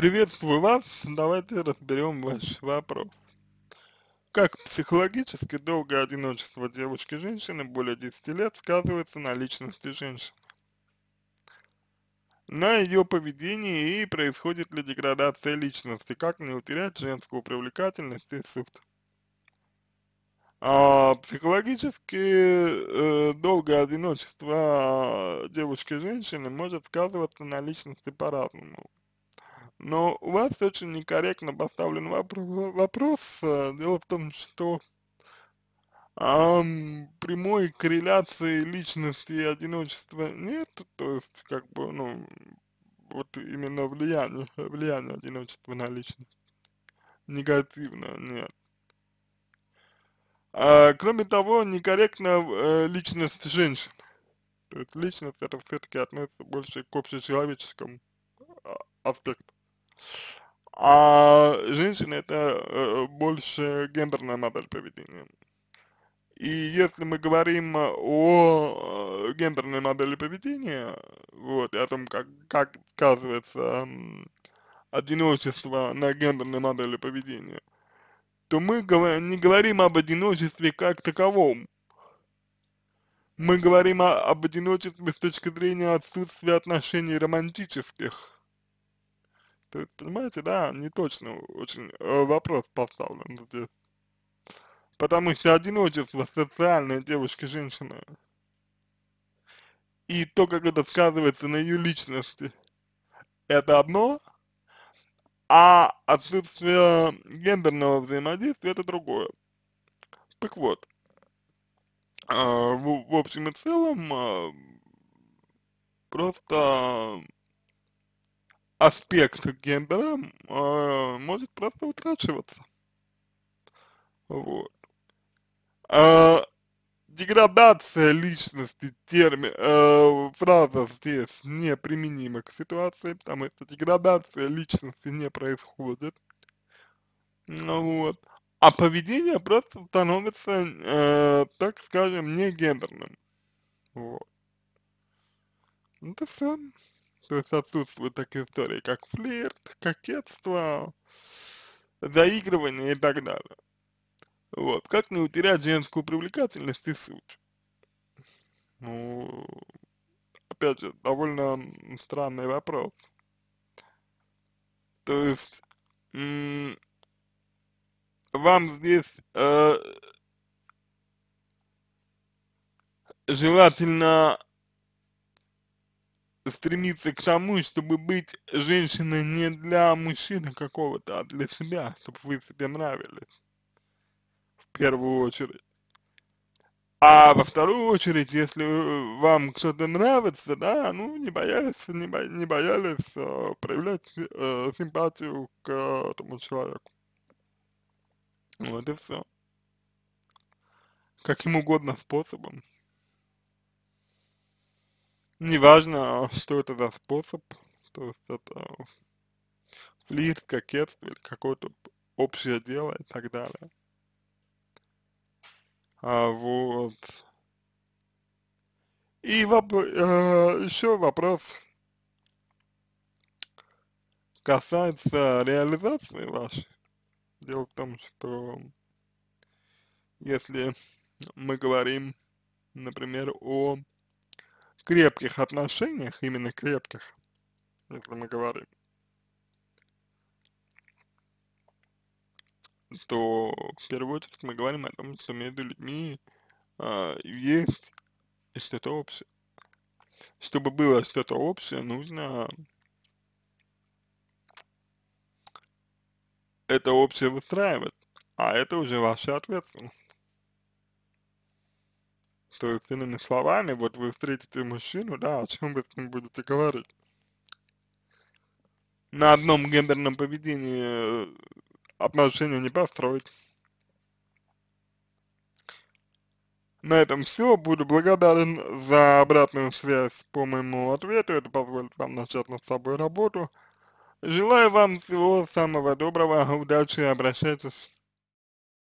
Приветствую вас, давайте разберем ваш вопрос. Как психологически долгое одиночество девушки-женщины более 10 лет сказывается на личности женщины? На ее поведении и происходит ли деградация личности, как не утерять женскую привлекательность и суть? А психологически э, долгое одиночество девушки-женщины может сказываться на личности по-разному. Но у вас очень некорректно поставлен вопрос. Э, дело в том, что а, прямой корреляции личности и одиночества нет, то есть как бы, ну, вот именно влияние, влияние одиночества на личность негативно, нет. А, кроме того, некорректно э, личность женщин. То есть личность это все-таки относится больше к общечеловеческому а, аспекту. А женщины это э, больше гендерная модель поведения. И если мы говорим о э, гендерной модели поведения, вот, и о том, как, как сказывается одиночество на гендерной модели поведения, то мы не говорим об одиночестве как таковом. Мы говорим о, об одиночестве с точки зрения отсутствия отношений романтических то есть, понимаете, да, не точно очень э, вопрос поставлен здесь. Потому что одиночество социальной девушки-женщины и то, как это сказывается на ее личности, это одно, а отсутствие гендерного взаимодействия это другое. Так вот, э, в, в общем и целом, э, просто аспект гендера э, может просто утрачиваться. Вот. А, деградация личности, термин, э, а, фраза здесь неприменима к ситуации, потому что деградация личности не происходит. Ну вот. А поведение просто становится, э, так скажем, не гендерным. Вот. Ну, это все то есть отсутствуют такие истории, как флирт, кокетство, заигрывание и так далее. Вот, как не утерять женскую привлекательность и суть? Ну, опять же, довольно странный вопрос. То есть, вам здесь э, желательно стремиться к тому, чтобы быть женщиной не для мужчины какого-то, а для себя, чтобы вы себе нравились, в первую очередь. А во вторую очередь, если э, вам кто-то нравится, да, ну, не боялись, не, бо, не боялись э, проявлять э, симпатию к э, этому человеку. Вот и все. Каким угодно способом неважно, а что это за способ, то есть это флирт, кокетство или какое-то общее дело и так далее. А, вот. И воп э, еще вопрос касается реализации вашей. Дело в том, что если мы говорим, например, о крепких отношениях, именно крепких, если мы говорим, то в первую очередь мы говорим о том, что между людьми а, есть что-то общее. Чтобы было что-то общее, нужно это общее выстраивать, а это уже ваша ответственность то есть, иными словами, вот вы встретите мужчину, да, о чем вы с ним будете говорить. На одном гендерном поведении э, отношения не построить. На этом все. Буду благодарен за обратную связь по моему ответу. Это позволит вам начать над собой работу. Желаю вам всего самого доброго, удачи, обращайтесь.